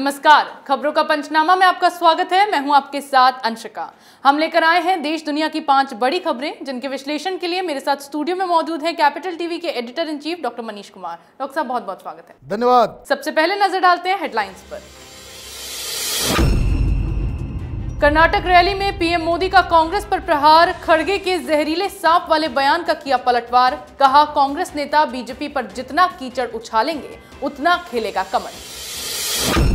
नमस्कार खबरों का पंचनामा में आपका स्वागत है मैं हूं आपके साथ अंशिका हम लेकर आए हैं देश दुनिया की पांच बड़ी खबरें जिनके विश्लेषण के लिए मेरे साथ स्टूडियो में मौजूद हैं कैपिटल टीवी के editor in chief doctor Manish Kumar doctor साहब बहुत बहुत स्वागत है धन्यवाद सबसे पहले नजर डालते हैं हेडलाइंस पर कर्नाटक रैली में पीएम मोदी का कांग्रेस पर प्रहार खड़गे के जहरीले सांप वाले बयान का किया पलटवार कहा कांग्रेस नेता बीजेपी पर जितना कीचड़ उछालेंगे उतना खेलेगा कमल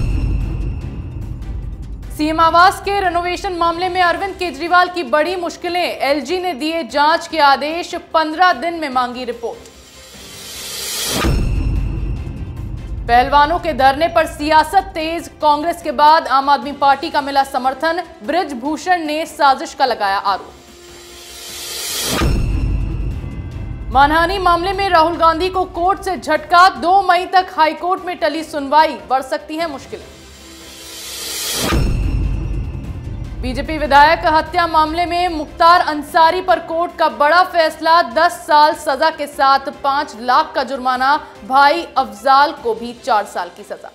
सीएम आवास के रेनोवेशन मामले में अरविंद केजरीवाल की बड़ी मुश्किलें एलजी ने दिए जांच के आदेश 15 दिन में मांगी रिपोर्ट पहलवानों के धरने पर सियासत तेज कांग्रेस के बाद आम आदमी पार्टी का मिला समर्थन ब्रजभूषण ने साजिश का लगाया आरोप मानहानी मामले में राहुल गांधी को कोर्ट से झटका दो मई तक हाईकोर्ट में टली सुनवाई बढ़ सकती है मुश्किलें बीजेपी विधायक हत्या मामले में मुख्तार अंसारी पर कोर्ट का बड़ा फैसला 10 साल सजा के साथ 5 लाख का जुर्माना भाई अफजाल को भी 4 साल की सजा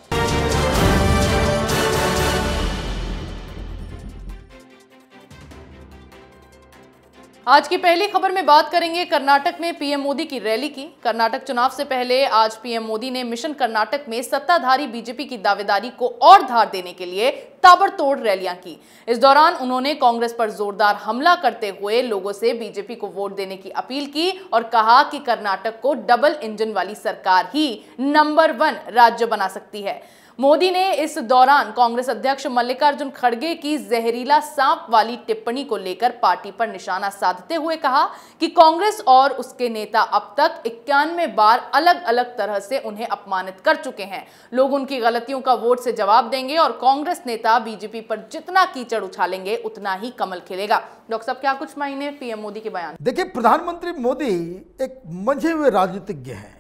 आज की पहली खबर में बात करेंगे कर्नाटक में पीएम मोदी की रैली की कर्नाटक चुनाव से पहले आज पीएम मोदी ने मिशन कर्नाटक में सत्ताधारी बीजेपी की दावेदारी को और धार देने के लिए ताबड़तोड़ रैलियां की इस दौरान उन्होंने कांग्रेस पर जोरदार हमला करते हुए लोगों से बीजेपी को वोट देने की अपील की और कहा कि कर्नाटक को डबल इंजन वाली सरकार ही नंबर वन राज्य बना सकती है मोदी ने इस दौरान कांग्रेस अध्यक्ष मल्लिकार्जुन खड़गे की जहरीला सांप वाली टिप्पणी को लेकर पार्टी पर निशाना साधते हुए कहा कि कांग्रेस और उसके नेता अब तक इक्यानवे बार अलग अलग तरह से उन्हें अपमानित कर चुके हैं लोग उनकी गलतियों का वोट से जवाब देंगे और कांग्रेस नेता बीजेपी पर जितना कीचड़ उछालेंगे उतना ही कमल खिलेगा डॉक्टर साहब क्या कुछ मायने पीएम मोदी के बयान देखिए प्रधानमंत्री मोदी एक मंझे हुए राजनीतिज्ञ हैं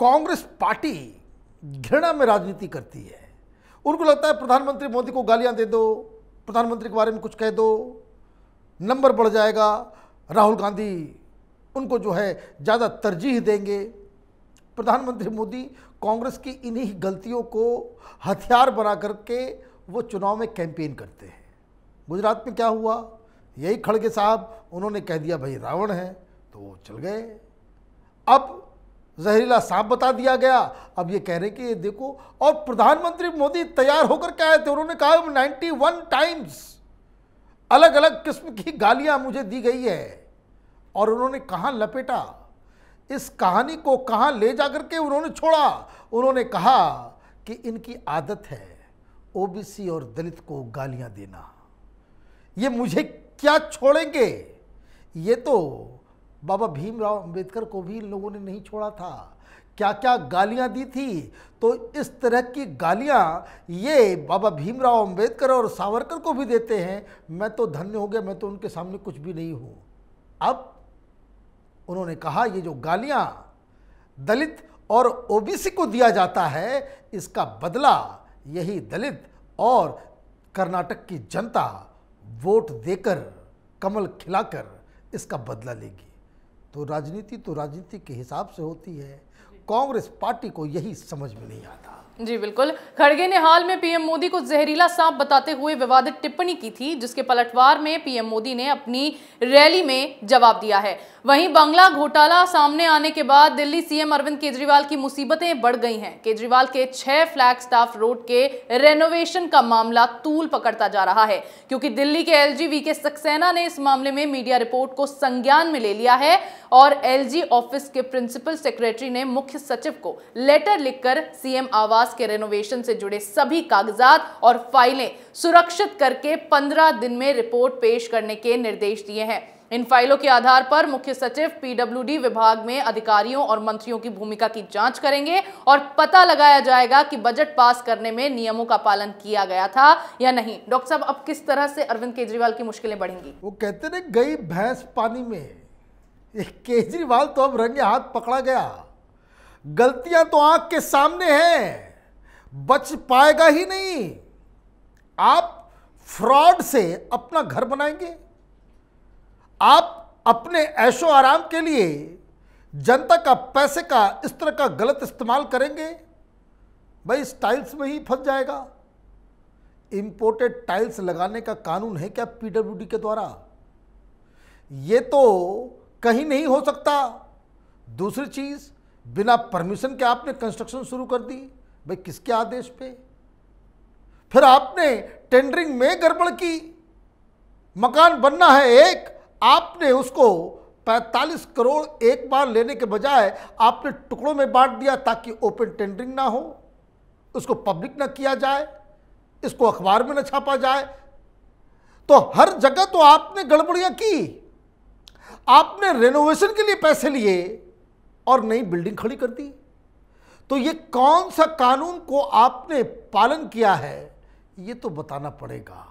कांग्रेस पार्टी घृणा में राजनीति करती है उनको लगता है प्रधानमंत्री मोदी को गालियां दे दो प्रधानमंत्री के बारे में कुछ कह दो नंबर बढ़ जाएगा राहुल गांधी उनको जो है ज़्यादा तरजीह देंगे प्रधानमंत्री मोदी कांग्रेस की इन्हीं गलतियों को हथियार बना करके वो चुनाव में कैंपेन करते हैं गुजरात में क्या हुआ यही खड़गे साहब उन्होंने कह दिया भाई रावण है तो वो चल गए अब जहरीला सांप बता दिया गया अब ये कह रहे कि ये देखो और प्रधानमंत्री मोदी तैयार होकर क्या आए थे उन्होंने कहा नाइन्टी वन टाइम्स अलग अलग किस्म की गालियां मुझे दी गई है और उन्होंने कहाँ लपेटा इस कहानी को कहाँ ले जाकर के उन्होंने छोड़ा उन्होंने कहा कि इनकी आदत है ओबीसी और दलित को गालियां देना ये मुझे क्या छोड़ेंगे ये तो बाबा भीमराव अंबेडकर को भी इन लोगों ने नहीं छोड़ा था क्या क्या गालियां दी थी तो इस तरह की गालियां ये बाबा भीमराव अंबेडकर और सावरकर को भी देते हैं मैं तो धन्य हो गया मैं तो उनके सामने कुछ भी नहीं हूँ अब उन्होंने कहा ये जो गालियां दलित और ओबीसी को दिया जाता है इसका बदला यही दलित और कर्नाटक की जनता वोट देकर कमल खिलाकर इसका बदला लेगी तो राजनीति तो राजनीति के हिसाब से होती है कांग्रेस पार्टी को यही समझ में नहीं आता जी बिल्कुल खड़गे ने हाल में पीएम मोदी को जहरीला सांप बताते हुए विवादित टिप्पणी की थी जिसके पलटवार में पीएम मोदी ने अपनी रैली में जवाब दिया है वहीं बांग्ला घोटाला सामने आने के बाद दिल्ली सीएम अरविंद केजरीवाल की मुसीबतें बढ़ गई हैं केजरीवाल के छह फ्लैग स्टाफ रोड के रेनोवेशन का मामला तूल पकड़ता जा रहा है क्योंकि दिल्ली के एल वी के सक्सेना ने इस मामले में मीडिया रिपोर्ट को संज्ञान में ले लिया है और एल ऑफिस के प्रिंसिपल सेक्रेटरी ने मुख्य सचिव को लेटर लिखकर सीएम आवास आवास के रेनोवेशन से जुड़े सभी कागजात और फाइलें सुरक्षित करके पंद्रह दिन में रिपोर्ट पेश करने के निर्देश दिए हैं इन फाइलों के आधार पर मुख्य सचिव पीडब्ल्यूडी विभाग में अधिकारियों और मंत्रियों की भूमिका की जांच करेंगे और पता लगाया जाएगा कि बजट पास करने में नियमों का पालन किया गया था या नहीं डॉक्टर साहब अब किस तरह से अरविंद केजरीवाल की मुश्किलें बढ़ेंगी वो कहते ना गई भैंस पानी में केजरीवाल तो अब रंगे हाथ पकड़ा गया गलतियां तो आंख के सामने हैं बच पाएगा ही नहीं आप फ्रॉड से अपना घर बनाएंगे आप अपने ऐशो आराम के लिए जनता का पैसे का इस तरह का गलत इस्तेमाल करेंगे भाई इस टाइल्स में ही फंस जाएगा इंपोर्टेड टाइल्स लगाने का कानून है क्या पीडब्ल्यूडी के द्वारा ये तो कहीं नहीं हो सकता दूसरी चीज़ बिना परमिशन के आपने कंस्ट्रक्शन शुरू कर दी भाई किसके आदेश पे फिर आपने टेंडरिंग में गड़बड़ की मकान बनना है एक आपने उसको 45 करोड़ एक बार लेने के बजाय आपने टुकड़ों में बांट दिया ताकि ओपन टेंडरिंग ना हो उसको पब्लिक ना किया जाए इसको अखबार में ना छापा जाए तो हर जगह तो आपने गड़बड़ियां की आपने रेनोवेशन के लिए पैसे लिए और नई बिल्डिंग खड़ी कर दी तो ये कौन सा कानून को आपने पालन किया है ये तो बताना पड़ेगा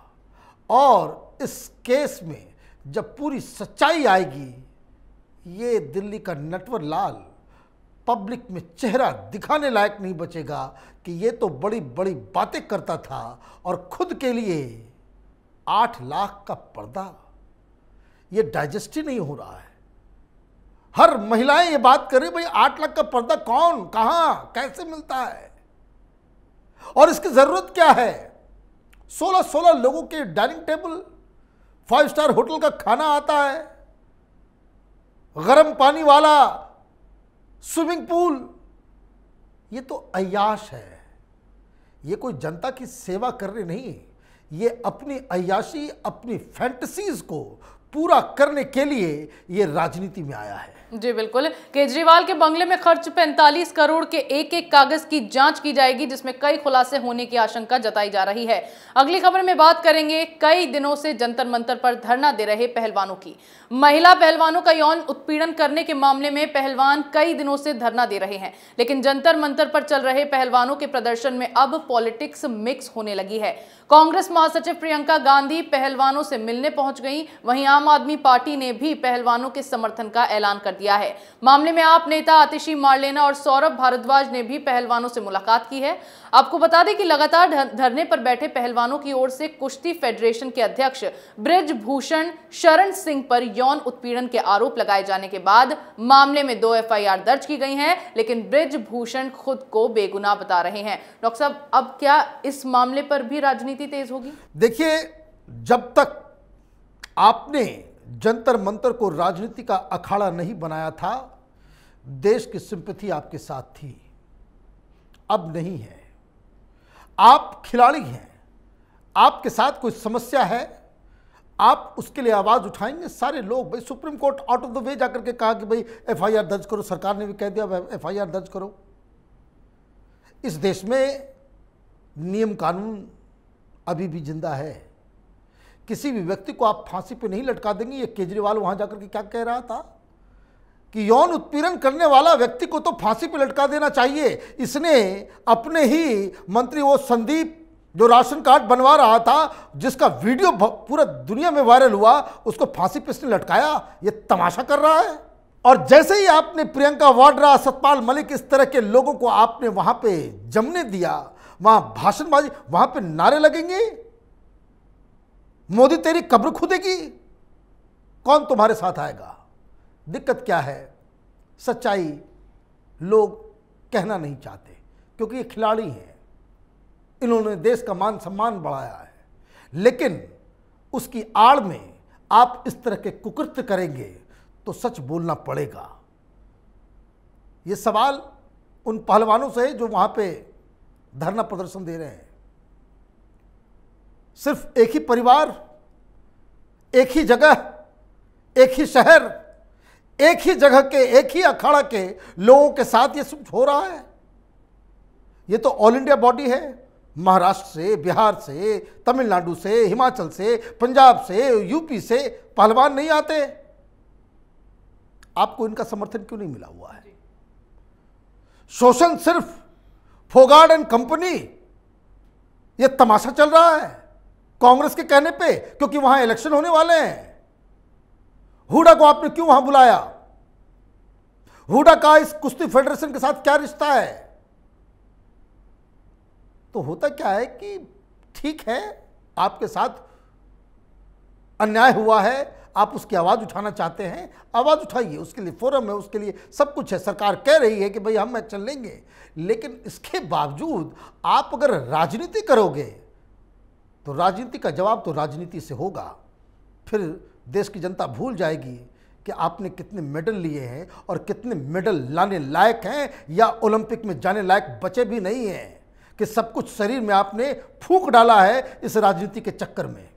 और इस केस में जब पूरी सच्चाई आएगी ये दिल्ली का नटवर लाल पब्लिक में चेहरा दिखाने लायक नहीं बचेगा कि ये तो बड़ी बड़ी बातें करता था और खुद के लिए आठ लाख का पर्दा ये डाइजेस्ट ही नहीं हो रहा है हर महिलाएं ये बात कर रही भाई आठ लाख का पर्दा कौन कहा कैसे मिलता है और इसकी ज़रूरत क्या है सोलह सोलह लोगों के dining table five star hotel का खाना आता है गर्म पानी वाला स्विमिंग पूल ये तो अयाश है ये कोई जनता की सेवा कर रही नहीं ये अपनी अयाशी अपनी फैंटसीज को पूरा करने के लिए ये राजनीति में आया है जी बिल्कुल केजरीवाल के बंगले में खर्च 45 करोड़ के एक एक कागज की जांच की जाएगी जिसमें कई खुलासे होने की आशंका जताई जा रही है अगली खबर में बात करेंगे कई दिनों से जंतर मंतर पर धरना दे रहे पहलवानों की महिला पहलवानों का यौन उत्पीड़न करने के मामले में पहलवान कई दिनों से धरना दे रहे हैं लेकिन जंतर मंतर पर चल रहे पहलवानों के प्रदर्शन में अब पॉलिटिक्स मिक्स होने लगी है कांग्रेस महासचिव प्रियंका गांधी पहलवानों से मिलने पहुंच गई वहीं आम आदमी पार्टी ने भी पहलवानों के समर्थन का ऐलान कर दिया है मामले में आप नेता आतिशी मारलेना और सौरभ भारद्वाज ने भी पहलवानों से मुलाकात की है आपको बता दें कि लगातार धरने पर बैठे पहलवानों की ओर से कुश्ती फेडरेशन के अध्यक्ष ब्रिज भूषण शरण सिंह पर यौन उत्पीड़न के आरोप लगाए जाने के बाद मामले में दो एफआईआर दर्ज की गई है लेकिन ब्रिज भूषण खुद को बेगुनाह बता रहे हैं डॉक्टर साहब अब क्या इस मामले पर भी राजनीति तेज होगी देखिए जब तक आपने जंतर मंतर को राजनीति का अखाड़ा नहीं बनाया था देश की सिंपति आपके साथ थी अब नहीं है आप खिलाड़ी हैं आपके साथ कोई समस्या है आप उसके लिए आवाज़ उठाएंगे सारे लोग भाई supreme court out of the way जाकर के कहा कि भाई एफआईआर दर्ज करो सरकार ने भी कह दिया एफआईआर दर्ज करो इस देश में नियम कानून अभी भी जिंदा है किसी भी व्यक्ति को आप फांसी पे नहीं लटका देंगे ये केजरीवाल वहां जाकर के क्या कह रहा था कि यौन उत्पीड़न करने वाला व्यक्ति को तो फांसी पे लटका देना चाहिए इसने अपने ही मंत्री वो संदीप जो राशन कार्ड बनवा रहा था जिसका वीडियो पूरा दुनिया में वायरल हुआ उसको फांसी पे इसने लटकाया ये तमाशा कर रहा है और जैसे ही आपने प्रियंका वाड्रा सतपाल मलिक इस तरह के लोगों को आपने वहां पे जमने दिया वहां भाषणबाजी वहां पर नारे लगेंगे मोदी तेरी कब्र खुदेगी कौन तुम्हारे साथ आएगा दिक्कत क्या है सच्चाई लोग कहना नहीं चाहते क्योंकि ये खिलाड़ी हैं इन्होंने देश का मान सम्मान बढ़ाया है लेकिन उसकी आड़ में आप इस तरह के कुकृत्य करेंगे तो सच बोलना पड़ेगा ये सवाल उन पहलवानों से है जो वहाँ पे धरना प्रदर्शन दे रहे हैं सिर्फ एक ही परिवार एक ही जगह एक ही शहर एक ही जगह के एक ही अखाड़ा के लोगों के साथ ये सब हो रहा है ये तो ऑल इंडिया बॉडी है महाराष्ट्र से बिहार से तमिलनाडु से हिमाचल से पंजाब से यूपी से पहलवान नहीं आते आपको इनका समर्थन क्यों नहीं मिला हुआ है शोषण सिर्फ फोगार्ड एंड कंपनी ये तमाशा चल रहा है कांग्रेस के कहने पे क्योंकि वहां इलेक्शन होने वाले हैं हुडा को आपने क्यों वहां बुलाया हुडा का इस कुश्ती फेडरेशन के साथ क्या रिश्ता है तो होता क्या है कि ठीक है आपके साथ अन्याय हुआ है आप उसकी आवाज़ उठाना चाहते हैं आवाज़ उठाइए उसके लिए फोरम है उसके लिए सब कुछ है सरकार कह रही है कि भाई हम चल लेंगे लेकिन इसके बावजूद आप अगर राजनीति करोगे तो राजनीति का जवाब तो राजनीति से होगा फिर देश की जनता भूल जाएगी कि आपने कितने मेडल लिए हैं और कितने मेडल लाने लायक हैं या ओलंपिक में जाने लायक बचे भी नहीं हैं कि सब कुछ शरीर में आपने फूक डाला है इस राजनीति के चक्कर में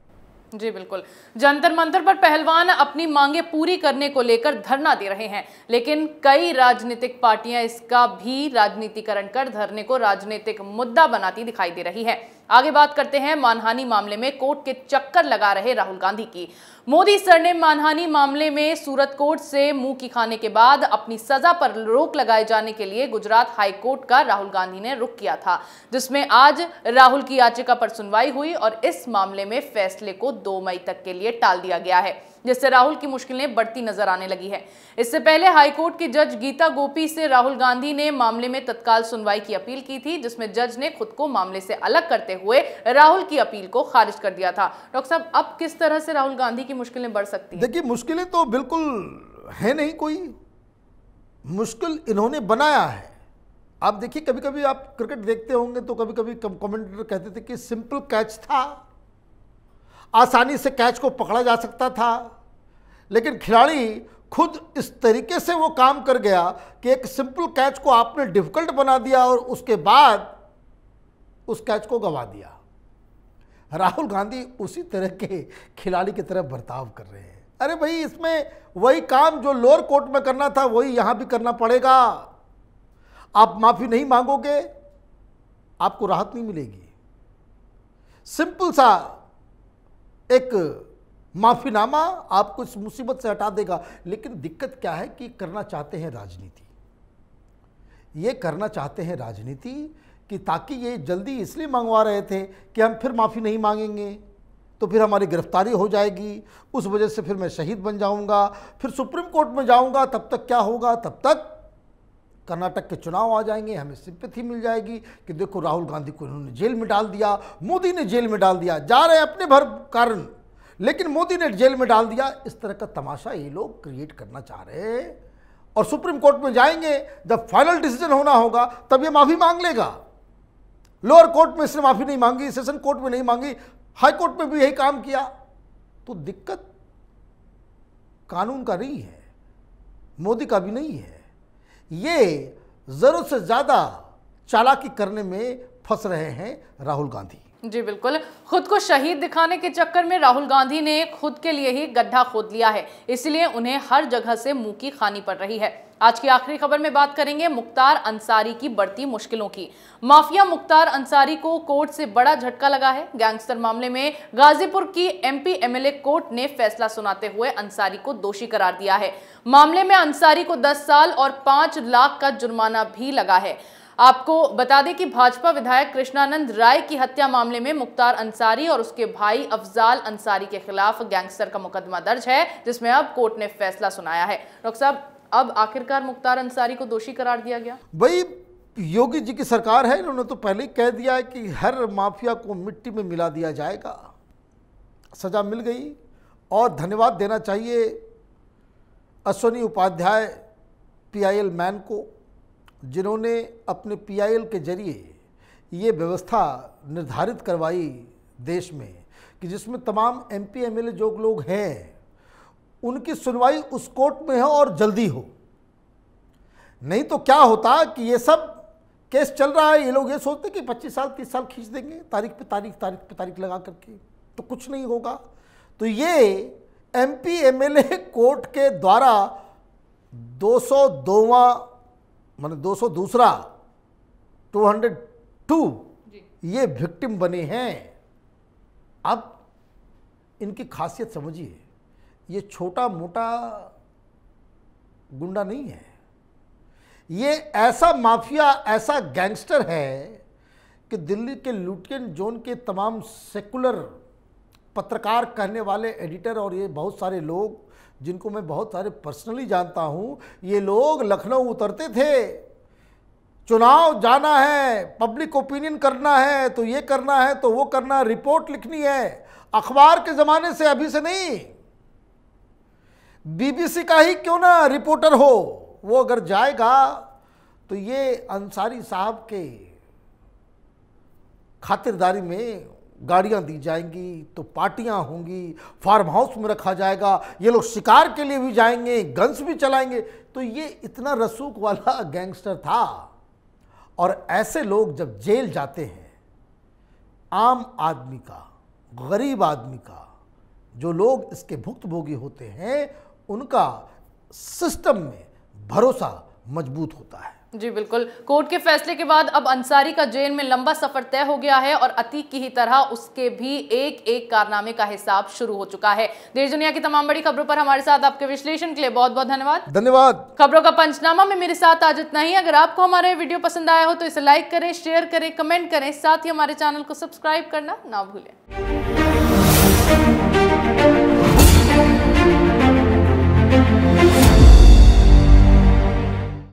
जी बिल्कुल जंतर मंतर पर पहलवान अपनी मांगे पूरी करने को लेकर धरना दे रहे हैं लेकिन कई राजनीतिक पार्टियां इसका भी राजनीतिकरण कर धरने को राजनीतिक मुद्दा बनाती दिखाई दे रही है आगे बात करते हैं मानहानि मामले में कोर्ट के चक्कर लगा रहे राहुल गांधी की मोदी ने मानहानी मामले में सूरत कोर्ट से मुंह की खाने के बाद अपनी सजा पर रोक लगाए जाने के लिए गुजरात हाई कोर्ट का राहुल गांधी ने रुख किया था जिसमें आज राहुल की याचिका पर सुनवाई हुई और इस मामले में फैसले को दो मई तक के लिए टाल दिया गया है जिससे राहुल की मुश्किलें बढ़ती नजर आने लगी है इससे पहले हाईकोर्ट के जज गीता गोपी से राहुल गांधी ने मामले में तत्काल सुनवाई की अपील की थी जिसमें जज ने खुद को मामले से अलग करते हुए राहुल की अपील को खारिज कर दिया था डॉक्टर साहब अब किस तरह से राहुल गांधी की मुश्किलें बढ़ सकती है देखिए मुश्किलें तो बिल्कुल है नहीं कोई मुश्किल इन्होंने बनाया है आप देखिए कभी कभी आप क्रिकेट देखते होंगे तो कभी कभी कमेंटेटर कहते थे कि सिंपल कैच था आसानी से कैच को पकड़ा जा सकता था लेकिन खिलाड़ी खुद इस तरीके से वो काम कर गया कि एक सिंपल कैच को आपने डिफिकल्ट बना दिया और उसके बाद उस कैच को गंवा दिया राहुल गांधी उसी तरह के खिलाड़ी की तरह बर्ताव कर रहे हैं अरे भाई इसमें वही काम जो लोअर कोर्ट में करना था वही यहां भी करना पड़ेगा आप माफी नहीं मांगोगे आपको राहत नहीं मिलेगी सिंपल सा एक माफीनामा आपको इस मुसीबत से हटा देगा लेकिन दिक्कत क्या है कि करना चाहते हैं राजनीति ये करना चाहते हैं राजनीति कि ताकि ये जल्दी इसलिए मंगवा रहे थे कि हम फिर माफ़ी नहीं मांगेंगे तो फिर हमारी गिरफ्तारी हो जाएगी उस वजह से फिर मैं शहीद बन जाऊंगा फिर सुप्रीम कोर्ट में जाऊंगा तब तक क्या होगा तब तक कर्नाटक के चुनाव आ जाएंगे हमें सिंपथी मिल जाएगी कि देखो राहुल गांधी को इन्होंने जेल में डाल दिया मोदी ने जेल में डाल दिया जा रहे अपने भर कारण लेकिन मोदी ने जेल में डाल दिया इस तरह का तमाशा ये लोग क्रिएट करना चाह रहे हैं और सुप्रीम कोर्ट में जाएंगे जब फाइनल डिसीजन होना होगा तब ये माफ़ी मांग लेगा लोअर कोर्ट में इसने माफ़ी नहीं मांगी सेशन कोर्ट में नहीं मांगी हाई कोर्ट में भी यही काम किया तो दिक्कत कानून का नहीं है मोदी का भी नहीं है ये ज़रूरत से ज़्यादा चालाकी करने में फंस रहे हैं राहुल गांधी जी बिल्कुल खुद को शहीद दिखाने के चक्कर में राहुल गांधी ने खुद के लिए ही गड्ढा खोद लिया है इसलिए उन्हें हर जगह से मुंह की खानी पड़ रही है आज की आखिरी खबर में बात करेंगे मुख्तार अंसारी की बढ़ती मुश्किलों की माफिया मुख्तार अंसारी को कोर्ट से बड़ा झटका लगा है गैंगस्टर मामले में गाजीपुर की एमपी एमएलए कोर्ट ने फैसला सुनाते हुए अंसारी को दोषी करार दिया है मामले में अंसारी को दस साल और पांच लाख का जुर्माना भी लगा है आपको बता दें कि भाजपा विधायक कृष्णानंद राय की हत्या मामले में मुख्तार अंसारी और उसके भाई अफजाल अंसारी के खिलाफ गैंगस्टर का मुकदमा दर्ज है जिसमें अब कोर्ट ने फैसला सुनाया है डॉक्टर साहब अब आखिरकार मुख्तार अंसारी को दोषी करार दिया गया भाई योगी जी की सरकार है इन्होंने तो पहले ही कह दिया है कि हर माफिया को मिट्टी में मिला दिया जाएगा सज़ा मिल गई और धन्यवाद देना चाहिए अश्वनी उपाध्याय पीआईएल मैन को जिन्होंने अपने पीआईएल के जरिए ये व्यवस्था निर्धारित करवाई देश में कि जिसमें तमाम एमपी एमएलए जो लोग हैं उनकी सुनवाई उस कोर्ट में हो और जल्दी हो नहीं तो क्या होता कि ये सब केस चल रहा है ये लोग ये सोचते कि 25 साल 30 साल खींच देंगे तारीख पे तारीख तारीख पे तारीख लगा करके तो कुछ नहीं होगा तो ये एम पी एमएलए कोर्ट के द्वारा दो सौ दोवा मैंने दो सौ दूसरा टू हंड्रेड टू ये विक्टिम बने हैं अब इनकी खासियत समझिए ये छोटा मोटा गुंडा नहीं है ये ऐसा माफिया ऐसा गैंगस्टर है कि दिल्ली के लुटियन जोन के तमाम सेकुलर पत्रकार कहने वाले एडिटर और ये बहुत सारे लोग जिनको मैं बहुत सारे पर्सनली जानता हूँ ये लोग लखनऊ उतरते थे चुनाव जाना है पब्लिक ओपिनियन करना है तो ये करना है तो वो करना है रिपोर्ट लिखनी है अखबार के ज़माने से अभी से नहीं बीबीसी का ही क्यों ना रिपोर्टर हो वो अगर जाएगा तो ये अंसारी साहब के खातिरदारी में गाड़ियां दी जाएंगी तो पार्टियां होंगी फार्म हाउस में रखा जाएगा ये लोग शिकार के लिए भी जाएंगे गन्स भी चलाएंगे तो ये इतना रसूख वाला गैंगस्टर था और ऐसे लोग जब जेल जाते हैं आम आदमी का गरीब आदमी का जो लोग इसके भुक्त भोगी होते हैं उनका सिस्टम में भरोसा मजबूत होता है जी बिल्कुल कोर्ट के फैसले के बाद अब अंसारी का जेल में लंबा सफर तय हो गया है और अतीक की ही तरह उसके भी एक एक कारनामे का हिसाब शुरू हो चुका है देश दुनिया की तमाम बड़ी खबरों पर हमारे साथ आपके विश्लेषण के लिए बहुत बहुत धन्यवाद धन्यवाद खबरों का पंचनामा में मेरे साथ आज इतना ही अगर आपको हमारे वीडियो पसंद आया हो तो इसे लाइक करें शेयर करें कमेंट करें साथ ही हमारे चैनल को सब्सक्राइब करना ना भूलें